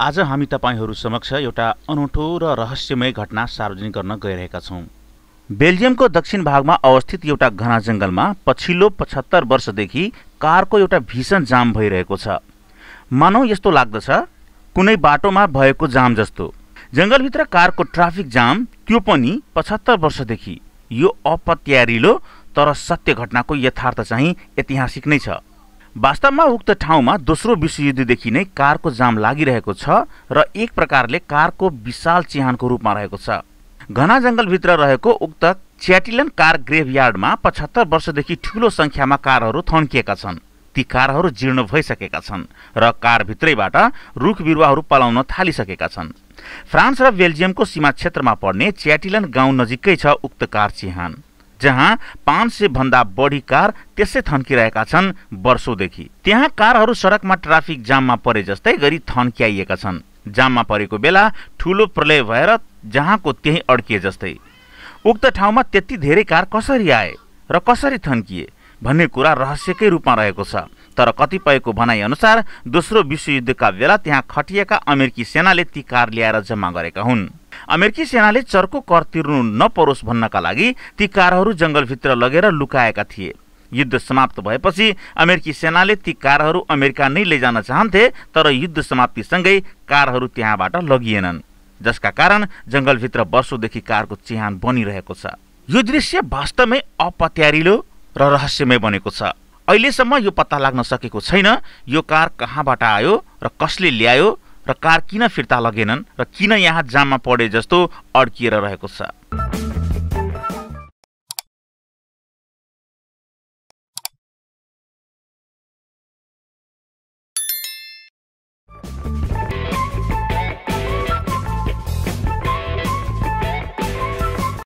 आज हामी तपाईँहरू समक्ष एउटा अनौठो र रहस्यमय घटना सार्वजनिक गर्न गइरहेका छौँ बेल्जियमको दक्षिण भागमा अवस्थित एउटा घना जङ्गलमा पछिल्लो पचहत्तर वर्षदेखि कारको एउटा भीषण जाम भइरहेको छ मानौ यस्तो लाग्दछ कुनै बाटोमा भएको जाम जस्तो जङ्गलभित्र कारको ट्राफिक जाम त्यो पनि पचहत्तर वर्षदेखि यो अपत्यारिलो तर सत्य घटनाको यथार्थ चाहिँ ऐतिहासिक नै छ वास्तवमा उक्त ठाउँमा दोस्रो विश्वयुद्धदेखि नै कारको जाम लागिरहेको छ र एक प्रकारले कारको विशाल चिहानको रूपमा रहेको छ घना जङ्गलभित्र रहेको उक्त च्याटिलन कार ग्रेभयार्डमा पचहत्तर वर्षदेखि ठुलो सङ्ख्यामा कारहरू थन्किएका छन् ती कारहरू जीर्ण भइसकेका छन् र कारभित्रैबाट रुख बिरुवाहरू पलाउन थालिसकेका छन् फ्रान्स र बेल्जियमको सीमा क्षेत्रमा पर्ने च्याटिलन गाउँ नजिकै छ उक्त कार चिहान जहाँ पाँच सय भन्दा बढी कार त्यसै थन्किरहेका छन् वर्षौँदेखि त्यहाँ कारहरू सडकमा ट्राफिक जाममा परे जस्तै गरी थन्क्याइएका छन् जाममा परेको बेला ठुलो प्रलय भएर जहाँको त्यही अड्किए जस्तै उक्त ठाउँमा त्यति धेरै कार कसरी आए र कसरी थन्किए भन्ने कुरा रहस्यकै रूपमा रहेको छ तर कतिपयको भनाइअनुसार दोस्रो विश्वयुद्धका बेला त्यहाँ खटिएका अमेरिकी सेनाले ती कार ल्याएर जम्मा गरेका हुन् अमेरिकी सेनाले चर्को कर तिर्नु नपरोस् भन्नका लागि ती कारहरू जङ्गलभित्र लगेर लुकाएका थिए युद्ध समाप्त भएपछि अमेरिकी सेनाले ती कारहरू अमेरिका नै लैजान चाहन्थे तर युद्ध समाप्तिसँगै कारहरू त्यहाँबाट लगिएनन् जसका कारण जङ्गलभित्र वर्षौँदेखि कारको चिहान बनिरहेको छ यो दृश्य वास्तवमै अपत्यारिलो र रहस्यमय बनेको छ अहिलेसम्म यो पत्ता लाग्न सकेको छैन यो कार कहाँबाट आयो र कसले ल्यायो र कार किन फिर्ता लगेनन् र किन यहाँ जाममा पढे जस्तो अड्किएर रहेको छ